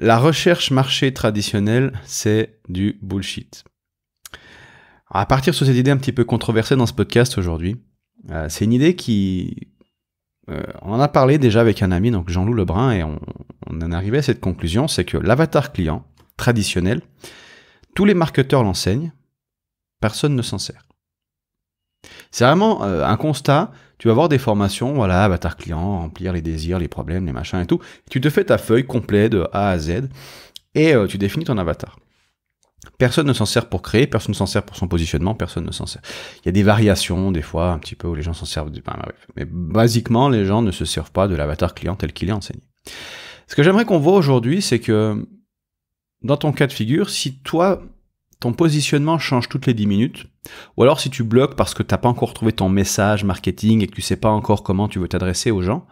La recherche marché traditionnelle, c'est du bullshit. À partir de cette idée un petit peu controversée dans ce podcast aujourd'hui, euh, c'est une idée qui... Euh, on en a parlé déjà avec un ami, donc Jean-Loup Lebrun, et on, en arrivait à cette conclusion, c'est que l'avatar client traditionnel, tous les marketeurs l'enseignent, personne ne s'en sert. C'est vraiment euh, un constat tu vas voir des formations, voilà, avatar client, remplir les désirs, les problèmes, les machins et tout. Tu te fais ta feuille complète de A à Z et euh, tu définis ton avatar. Personne ne s'en sert pour créer, personne ne s'en sert pour son positionnement, personne ne s'en sert. Il y a des variations, des fois, un petit peu, où les gens s'en servent. Du... Mais basiquement, les gens ne se servent pas de l'avatar client tel qu'il est enseigné. Ce que j'aimerais qu'on voit aujourd'hui, c'est que dans ton cas de figure, si toi, ton positionnement change toutes les 10 minutes. Ou alors si tu bloques parce que tu n'as pas encore trouvé ton message marketing et que tu ne sais pas encore comment tu veux t'adresser aux gens,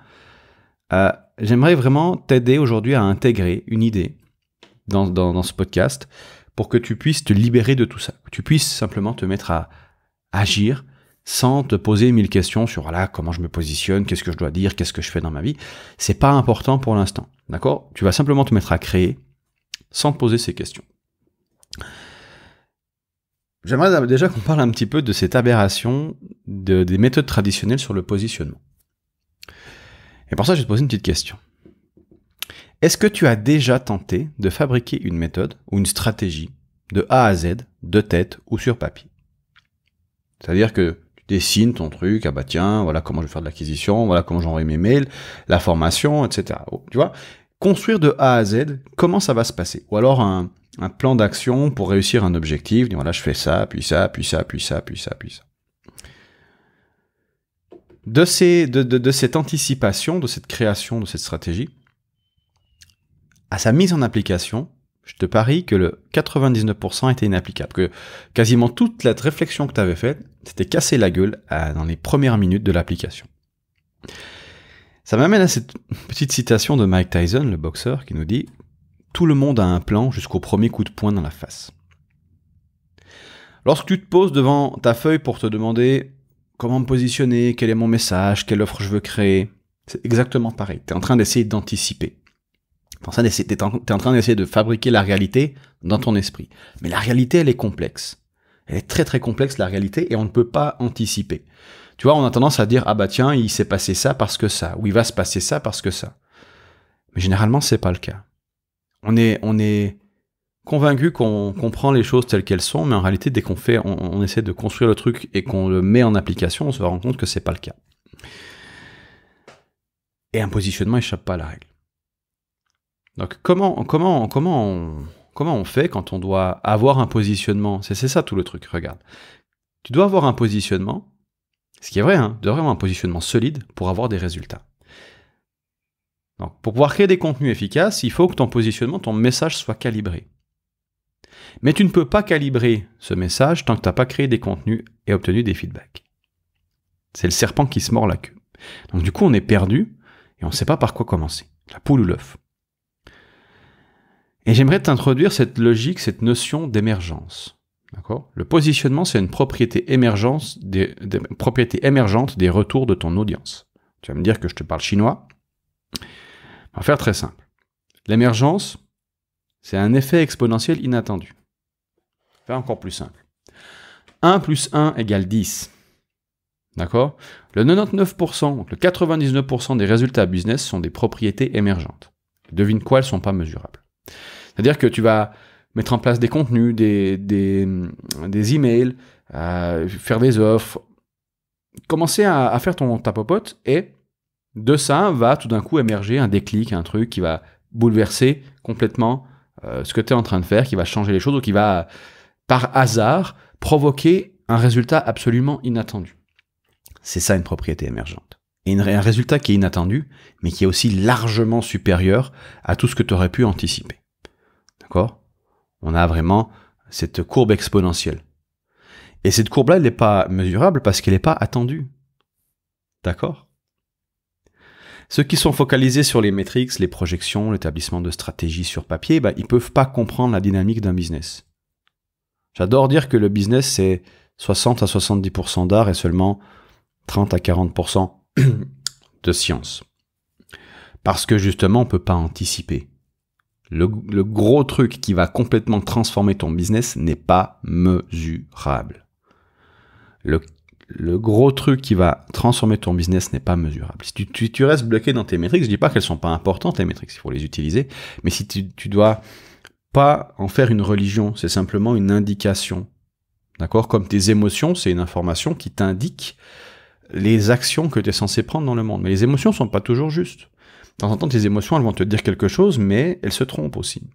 euh, j'aimerais vraiment t'aider aujourd'hui à intégrer une idée dans, ce podcast pour que tu puisses te libérer de tout ça. Que tu puisses simplement te mettre à agir sans te poser mille questions sur voilà, ah comment je me positionne, qu'est-ce que je dois dire, qu'est-ce que je fais dans ma vie. C'est pas important pour l'instant. D'accord Tu vas simplement te mettre à créer sans te poser ces questions. J'aimerais déjà qu'on parle un petit peu de cette aberration de, des méthodes traditionnelles sur le positionnement. Et pour ça, je vais te poser une petite question. Est-ce que tu as déjà tenté de fabriquer une méthode ou une stratégie de A à Z, de tête ou sur papier C'est-à-dire que tu dessines ton truc, ah bah tiens, voilà comment je vais faire de l'acquisition, voilà comment j'envoie mes mails, la formation, etc. Oh, tu vois Construire de A à Z, comment ça va se passer Ou alors un, un plan d'action pour réussir un objectif. Voilà, je fais ça, puis ça, puis ça, puis ça, puis ça, puis ça. De, ces, de, cette anticipation, de cette création, de cette stratégie, à sa mise en application, je te parie que le 99% était inapplicable, que quasiment toute la réflexion que tu avais faite c'était cassé la gueule dans les premières minutes de l'application. Ça m'amène à cette petite citation de Mike Tyson, le boxeur, qui nous dit tout le monde a un plan jusqu'au premier coup de poing dans la face. Lorsque tu te poses devant ta feuille pour te demander comment me positionner, quel est mon message, quelle offre je veux créer, c'est exactement pareil. Tu es en train d'essayer d'anticiper. Tu es en train d'essayer de fabriquer la réalité dans ton esprit. Mais la réalité, elle est complexe. Elle est très très complexe, la réalité, et on ne peut pas anticiper. Tu vois, on a tendance à dire, ah bah tiens, il s'est passé ça parce que ça, ou il va se passer ça parce que ça. Mais généralement, c'est pas le cas on est, convaincu qu'on comprend les choses telles qu'elles sont, mais en réalité, dès qu'on fait, on, essaie de construire le truc et qu'on le met en application, on se rend compte que c'est pas le cas. Et un positionnement échappe pas à la règle. Donc comment, comment, comment, on, comment on fait quand on doit avoir un positionnement C'est ça tout le truc, regarde. Tu dois avoir un positionnement, ce qui est vrai, hein, tu dois avoir un positionnement solide pour avoir des résultats pour pouvoir créer des contenus efficaces, il faut que ton positionnement, ton message soit calibré. Mais tu ne peux pas calibrer ce message tant que tu n'as pas créé des contenus et obtenu des feedbacks. C'est le serpent qui se mord la queue. Donc du coup, on est perdu et on ne sait pas par quoi commencer, la poule ou l'œuf. Et j'aimerais t'introduire cette logique, cette notion d'émergence. D'accord Le positionnement, c'est une propriété, émergence des, propriété émergente des retours de ton audience. Tu vas me dire que je te parle chinois, on va faire très simple. L'émergence, c'est un effet exponentiel inattendu. Faire encore plus simple. 1 plus 1 égale 10. D'accord Le 99%, le 99% des résultats business sont des propriétés émergentes. Devine quoi, elles ne sont pas mesurables. C'est-à-dire que tu vas mettre en place des contenus, des, des, emails, euh, faire des offres, commencer à, faire ton, tapopote et de ça va tout d'un coup émerger un déclic, un truc qui va bouleverser complètement euh, ce que tu es en train de faire, qui va changer les choses ou qui va, par hasard, provoquer un résultat absolument inattendu. C'est ça une propriété émergente. Et un résultat qui est inattendu, mais qui est aussi largement supérieur à tout ce que tu aurais pu anticiper. D'accord On a vraiment cette courbe exponentielle. Et cette courbe-là, elle n'est pas mesurable parce qu'elle n'est pas attendue. D'accord ceux qui sont focalisés sur les métriques, les projections, l'établissement de stratégies sur papier, bah, ils ne peuvent pas comprendre la dynamique d'un business. J'adore dire que le business, c'est 60 à 70% d'art et seulement 30 à 40% de science. Parce que justement, on ne peut pas anticiper. Le, gros truc qui va complètement transformer ton business n'est pas mesurable. Le le gros truc qui va transformer ton business n'est pas mesurable. Si tu, restes bloqué dans tes métriques, je dis pas qu'elles sont pas importantes, les métriques, il faut les utiliser, mais si tu, tu dois pas en faire une religion, c'est simplement une indication. D'accord Comme tes émotions, c'est une information qui t'indique les actions que tu es censé prendre dans le monde. Mais les émotions sont pas toujours justes. De temps en temps, tes émotions, elles vont te dire quelque chose, mais elles se trompent aussi.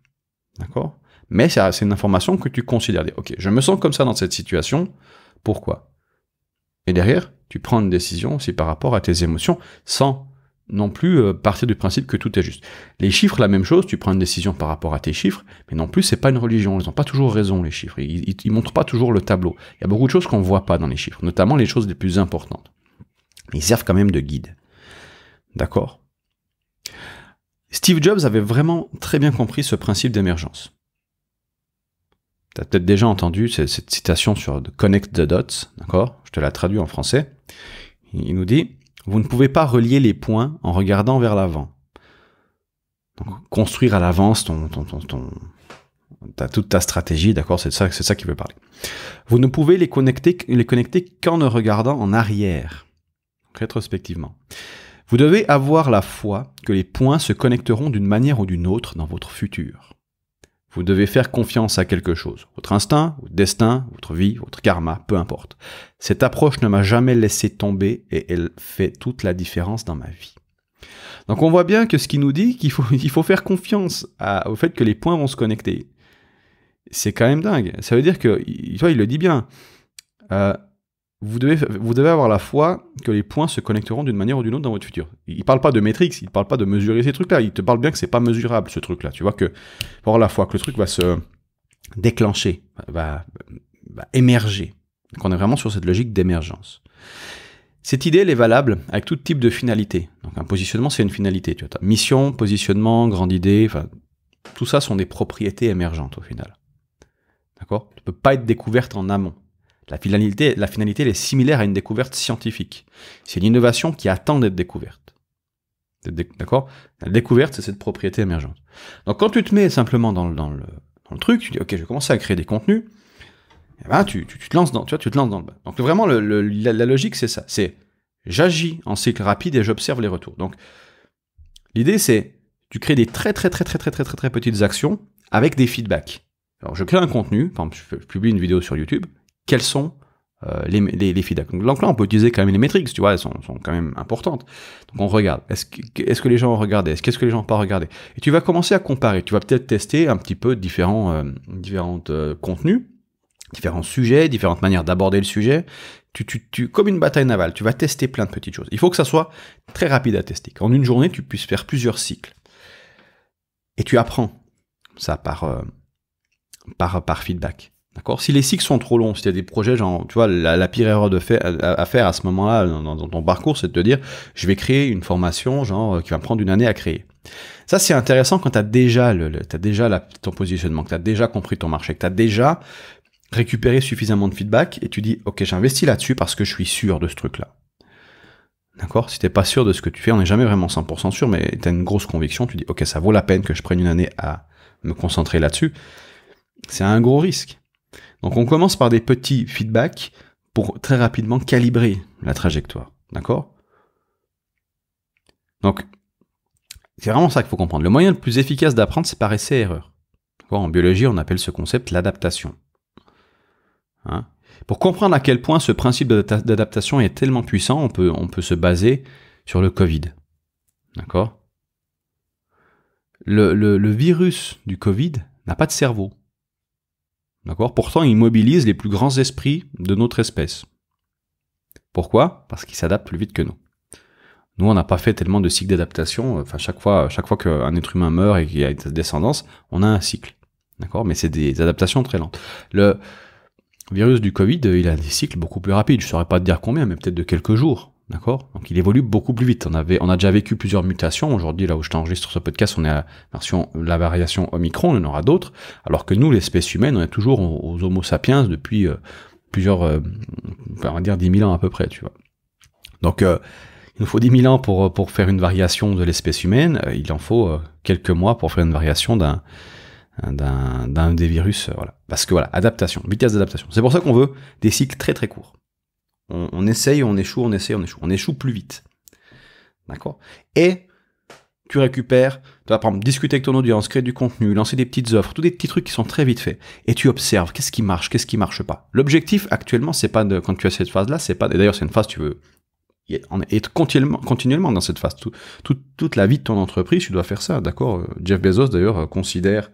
D'accord Mais c'est une information que tu considères. Ok, je me sens comme ça dans cette situation. Pourquoi et derrière, tu prends une décision aussi par rapport à tes émotions sans non plus euh, partir du principe que tout est juste. Les chiffres, la même chose, tu prends une décision par rapport à tes chiffres, mais non plus, c'est pas une religion, ils n'ont pas toujours raison, les chiffres, ils, ils, montrent pas toujours le tableau. Il y a beaucoup de choses qu'on voit pas dans les chiffres, notamment les choses les plus importantes. Ils servent quand même de guide. D'accord Steve Jobs avait vraiment très bien compris ce principe d'émergence. Tu as peut-être déjà entendu cette, citation sur Connect the Dots, d'accord Je te la traduis en français. Il nous dit, vous ne pouvez pas relier les points en regardant vers l'avant. Donc, construire à l'avance ton, ton, ta, toute ta stratégie, d'accord C'est ça, c'est ça qu'il veut parler. Vous ne pouvez les connecter, les connecter qu'en ne regardant en arrière, rétrospectivement. Vous devez avoir la foi que les points se connecteront d'une manière ou d'une autre dans votre futur. Vous devez faire confiance à quelque chose, votre instinct, votre destin, votre vie, votre karma, peu importe. Cette approche ne m'a jamais laissé tomber et elle fait toute la différence dans ma vie. Donc on voit bien que ce qui nous dit qu'il faut, faire confiance au fait que les points vont se connecter. C'est quand même dingue. Ça veut dire que, toi, il le dit bien. Euh, vous devez, avoir la foi que les points se connecteront d'une manière ou d'une autre dans votre futur. Il parle pas de métriques, il parle pas de mesurer ces trucs-là, il te parle bien que c'est pas mesurable ce truc-là. Tu vois que avoir la foi que le truc va se déclencher, va, va émerger. Qu'on est vraiment sur cette logique d'émergence. Cette idée, elle est valable avec tout type de finalité. Donc un positionnement, c'est une finalité. Tu vois, mission, positionnement, grande idée, tout ça sont des propriétés émergentes au final. D'accord Tu ne peux pas être découverte en amont. La finalité, la finalité elle est similaire à une découverte scientifique. C'est une innovation qui attend d'être découverte. D'accord La découverte, c'est cette propriété émergente. Donc quand tu te mets simplement dans le, dans le, truc, tu dis, ok, je vais commencer à créer des contenus, et eh ben, tu, tu, te lances dans, tu, vois, tu te lances dans le bas. Donc vraiment, la, logique, c'est ça. C'est j'agis en cycle rapide et j'observe les retours. Donc l'idée, c'est tu crées des très très très très très très très très petites actions avec des feedbacks. Alors je crée un contenu, par exemple, je publie une vidéo sur YouTube, quels sont euh, les, les, feedbacks. Donc là, on peut utiliser quand même les métriques, tu vois, elles sont, sont quand même importantes. Donc on regarde. Est-ce que, est que, les gens ont regardé Est-ce qu'est-ce que les gens n'ont pas regardé Et tu vas commencer à comparer. Tu vas peut-être tester un petit peu différents, euh, différentes, euh, contenus, différents sujets, différentes manières d'aborder le sujet. Tu, tu, tu, comme une bataille navale, tu vas tester plein de petites choses. Il faut que ça soit très rapide à tester. Qu'en une journée, tu puisses faire plusieurs cycles. Et tu apprends ça par, par, par feedback. D'accord Si les cycles sont trop longs, si tu as des projets, genre, tu vois, la, pire erreur de fait, à, faire à ce moment-là dans, ton parcours, c'est de te dire, je vais créer une formation, genre, qui va me prendre une année à créer. Ça, c'est intéressant quand tu as déjà, le, as déjà la, ton positionnement, que tu as déjà compris ton marché, que tu as déjà récupéré suffisamment de feedback et tu dis, OK, j'investis là-dessus parce que je suis sûr de ce truc-là. D'accord Si t'es pas sûr de ce que tu fais, on n'est jamais vraiment 100% sûr, mais tu as une grosse conviction, tu dis, OK, ça vaut la peine que je prenne une année à me concentrer là-dessus. C'est un gros risque. Donc on commence par des petits feedbacks pour très rapidement calibrer la trajectoire. D'accord Donc c'est vraiment ça qu'il faut comprendre. Le moyen le plus efficace d'apprendre, c'est par essai-erreur. En biologie, on appelle ce concept l'adaptation. Hein pour comprendre à quel point ce principe d'adaptation est tellement puissant, on peut, on peut se baser sur le Covid. D'accord le virus du Covid n'a pas de cerveau. D'accord Pourtant, il mobilise les plus grands esprits de notre espèce. Pourquoi Parce qu'ils s'adaptent plus vite que nous. Nous, on n'a pas fait tellement de cycles d'adaptation. Enfin, chaque fois, chaque fois qu'un être humain meurt et qu'il y a une descendance, on a un cycle. D'accord Mais c'est des adaptations très lentes. Le virus du Covid, il a des cycles beaucoup plus rapides. Je ne saurais pas te dire combien, mais peut-être de quelques jours. D'accord Donc il évolue beaucoup plus vite. On, avait, on a déjà vécu plusieurs mutations. Aujourd'hui, là où je t'enregistre ce podcast, on est à la, variation Omicron, on en aura d'autres. Alors que nous, l'espèce humaine, on est toujours aux, Homo sapiens depuis euh, plusieurs, euh, on va dire 10 000 ans à peu près, tu vois. Donc euh, il nous faut 10 000 ans pour, pour faire une variation de l'espèce humaine. Il en faut quelques mois pour faire une variation d'un d'un des virus. Voilà. Parce que voilà, adaptation, vitesse d'adaptation. C'est pour ça qu'on veut des cycles très très courts. On, essaye, on échoue, on essaye, on échoue. On échoue plus vite. D'accord Et tu récupères, tu vas par discuter avec ton audience, créer du contenu, lancer des petites offres, tous des petits trucs qui sont très vite faits. Et tu observes qu'est-ce qui marche, qu'est-ce qui marche pas. L'objectif actuellement, c'est pas de, quand tu as cette phase-là, c'est pas, d'ailleurs c'est une phase, tu veux être continuellement, dans cette phase. toute la vie de ton entreprise, tu dois faire ça, d'accord Jeff Bezos d'ailleurs considère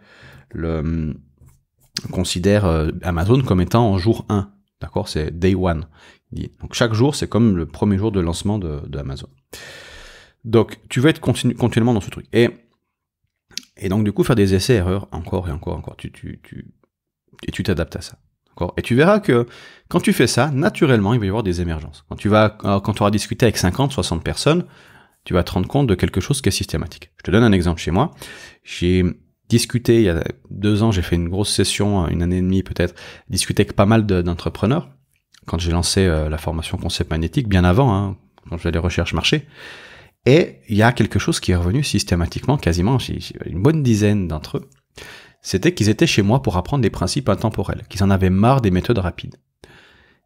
le considère euh, Amazon comme étant en jour 1, d'accord C'est day one. Donc chaque jour, c'est comme le premier jour de lancement de, Amazon. Donc tu vas être continuellement dans ce truc. Et, et donc du coup, faire des essais-erreurs encore et encore, encore. Tu, et tu t'adaptes à ça. Et tu verras que quand tu fais ça, naturellement, il va y avoir des émergences. Quand tu vas, euh, quand tu auras discuté avec 50, 60 personnes, tu vas te rendre compte de quelque chose qui est systématique. Je te donne un exemple chez moi. J'ai discuté il y a deux ans, j'ai fait une grosse session, une année et demie peut-être, discuté avec pas mal d'entrepreneurs quand j'ai lancé euh, la formation Concept Magnétique, bien avant, hein, quand je faisais les recherches marché. Et il y a quelque chose qui est revenu systématiquement, quasiment une bonne dizaine d'entre eux. C'était qu'ils étaient chez moi pour apprendre des principes intemporels, qu'ils en avaient marre des méthodes rapides.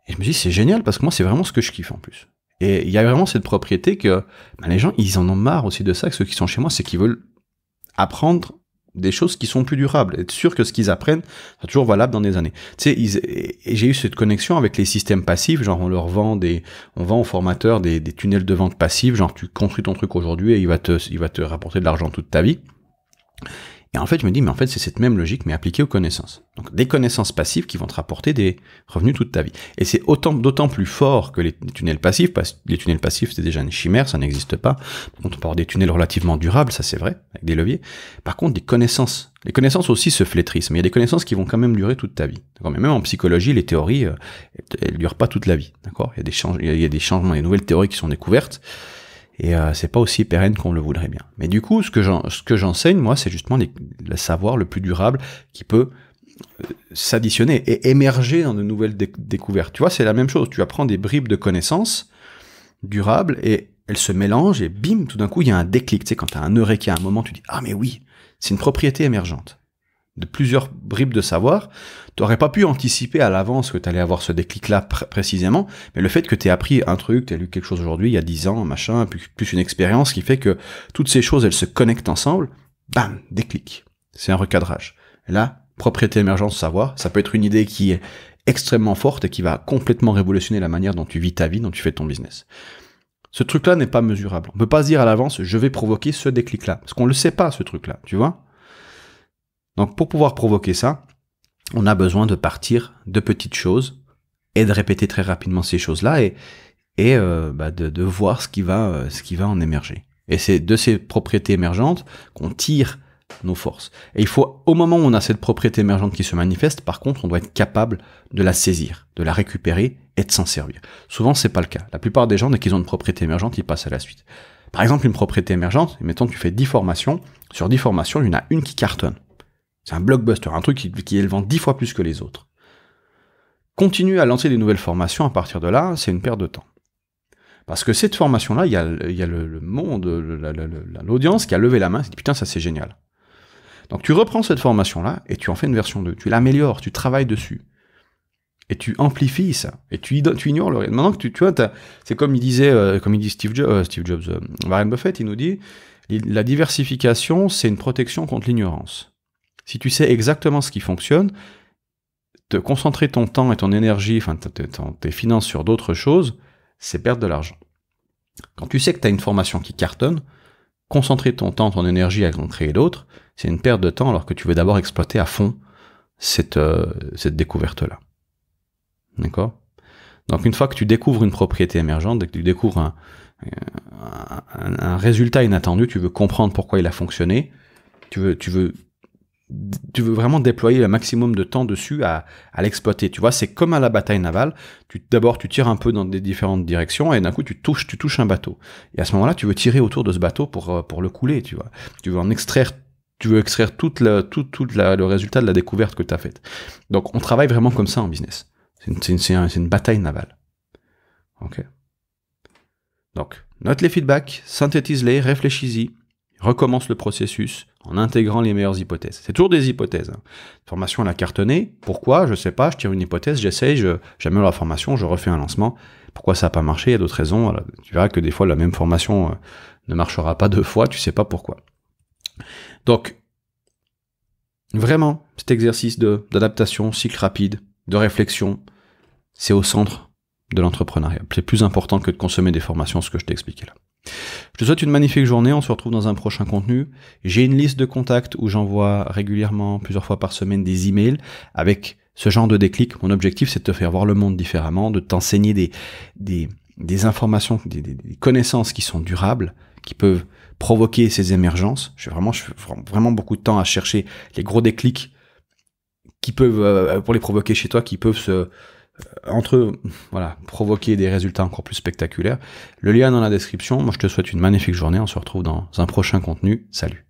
Et je me suis c'est génial parce que moi, c'est vraiment ce que je kiffe en plus. Et il y a vraiment cette propriété que bah, les gens, ils en ont marre aussi de ça, que ceux qui sont chez moi, c'est qu'ils veulent apprendre des choses qui sont plus durables, être sûr que ce qu'ils apprennent sera toujours valable dans des années. Tu sais, j'ai eu cette connexion avec les systèmes passifs, genre on leur vend des, on vend aux formateurs des, tunnels de vente passifs, genre tu construis ton truc aujourd'hui et il va te, il va te rapporter de l'argent toute ta vie. Et en fait, je me dis, mais en fait, c'est cette même logique, mais appliquée aux connaissances. Donc des connaissances passives qui vont te rapporter des revenus toute ta vie. Et c'est autant, d'autant plus fort que les tunnels passifs, parce que les tunnels passifs, c'est déjà une chimère, ça n'existe pas. Par on peut avoir des tunnels relativement durables, ça c'est vrai, avec des leviers. Par contre, des connaissances. Les connaissances aussi se flétrissent, mais il y a des connaissances qui vont quand même durer toute ta vie. Mais même en psychologie, les théories, euh, elles durent pas toute la vie. D'accord il, y a des il y a des changements, il des nouvelles théories qui sont découvertes et euh, c'est pas aussi pérenne qu'on le voudrait bien. Mais du coup, ce que j'enseigne, moi, c'est justement le savoir le plus durable qui peut euh, s'additionner et émerger dans de nouvelles découvertes. Tu vois, c'est la même chose. Tu apprends des bribes de connaissances durables et elles se mélangent et bim, tout d'un coup, il y a un déclic. Tu sais, quand tu as un eureka à un moment, tu dis Ah, mais oui, c'est une propriété émergente de plusieurs bribes de savoir, tu n'aurais pas pu anticiper à l'avance que tu allais avoir ce déclic-là précisément, mais le fait que tu aies appris un truc, tu as lu quelque chose aujourd'hui, il y a 10 ans, machin, plus, une expérience qui fait que toutes ces choses, elles se connectent ensemble, bam, déclic. C'est un recadrage. Et là, propriété émergence savoir, ça peut être une idée qui est extrêmement forte et qui va complètement révolutionner la manière dont tu vis ta vie, dont tu fais ton business. Ce truc-là n'est pas mesurable. On peut pas se dire à l'avance, je vais provoquer ce déclic-là. Parce qu'on le sait pas, ce truc-là, tu vois. Donc pour pouvoir provoquer ça, on a besoin de partir de petites choses et de répéter très rapidement ces choses-là et, euh, bah, de, voir euh, ce qui, va, en émerger. Et c'est de ces propriétés émergentes qu'on tire nos forces. Et il faut, au moment où on a cette propriété émergente qui se manifeste, par contre, on doit être capable de la saisir, de la récupérer et de s'en servir. Souvent, n'est pas le cas. La plupart des gens, dès qu'ils ont une propriété émergente, ils passent à la suite. Par exemple, une propriété émergente, mettons, tu fais 10 formations. Sur 10 formations, il y en a une qui cartonne. C'est un blockbuster, un truc qui, est le dix fois plus que les autres. Continuer à lancer des nouvelles formations à partir de là, c'est une perte de temps. Parce que cette formation-là, il y a, le, monde, l'audience qui a levé la main, dit putain, ça c'est génial. Donc tu reprends cette formation-là et tu en fais une version 2. Tu l'améliores, tu travailles dessus. Et tu amplifies ça. Et tu, ignores le reste. Maintenant que tu, vois, c'est comme il disait, euh, comme il dit Steve, euh, Jobs, euh, Warren Buffett, il nous dit, la diversification, c'est une protection contre l'ignorance. Si tu sais exactement ce qui fonctionne, te concentrer ton temps et ton énergie, enfin tes finances sur d'autres choses, c'est perdre de l'argent. Quand tu sais que tu as une formation qui cartonne, concentrer ton temps, ton énergie à en créer d'autres, c'est une perte de temps alors que tu veux d'abord exploiter à fond cette, euh, découverte-là. D'accord Donc une fois que tu découvres une propriété émergente, que tu découvres un, un, résultat inattendu, tu veux comprendre pourquoi il a fonctionné, tu veux, tu veux tu veux vraiment déployer le maximum de temps dessus à, à l'exploiter. Tu vois, c'est comme à la bataille navale. Tu, d'abord, tu tires un peu dans des différentes directions et d'un coup, tu touches, tu touches un bateau. Et à ce moment-là, tu veux tirer autour de ce bateau pour, euh, pour le couler, tu vois. Tu veux en extraire tu veux extraire tout toute, toute le résultat de la découverte que tu as faite. Donc on travaille vraiment comme ça en business. C'est une, une, une, bataille navale. Ok. Donc, note les feedbacks, synthétise-les, réfléchis-y, recommence le processus en intégrant les meilleures hypothèses. C'est toujours des hypothèses. Hein. Formation à la cartonnée, pourquoi Je sais pas, je tire une hypothèse, j'essaye, j'amène la formation, je refais un lancement. Pourquoi ça n'a pas marché Il y a d'autres raisons. Tu verras que des fois, la même formation euh, ne marchera pas deux fois, tu sais pas pourquoi. Donc, vraiment, cet exercice d'adaptation, cycle rapide, de réflexion, c'est au centre de l'entrepreneuriat. C'est plus important que de consommer des formations, ce que je t'ai expliqué là. Je te souhaite une magnifique journée, on se retrouve dans un prochain contenu. J'ai une liste de contacts où j'envoie régulièrement, plusieurs fois par semaine, des emails avec ce genre de déclic. Mon objectif, c'est de te faire voir le monde différemment, de t'enseigner des, informations, des, connaissances qui sont durables, qui peuvent provoquer ces émergences. Je fais vraiment, je vraiment beaucoup de temps à chercher les gros déclics qui peuvent, euh, pour les provoquer chez toi, qui peuvent se, entre voilà, provoquer des résultats encore plus spectaculaires. Le lien dans la description. Moi, je te souhaite une magnifique journée. On se retrouve dans un prochain contenu. Salut.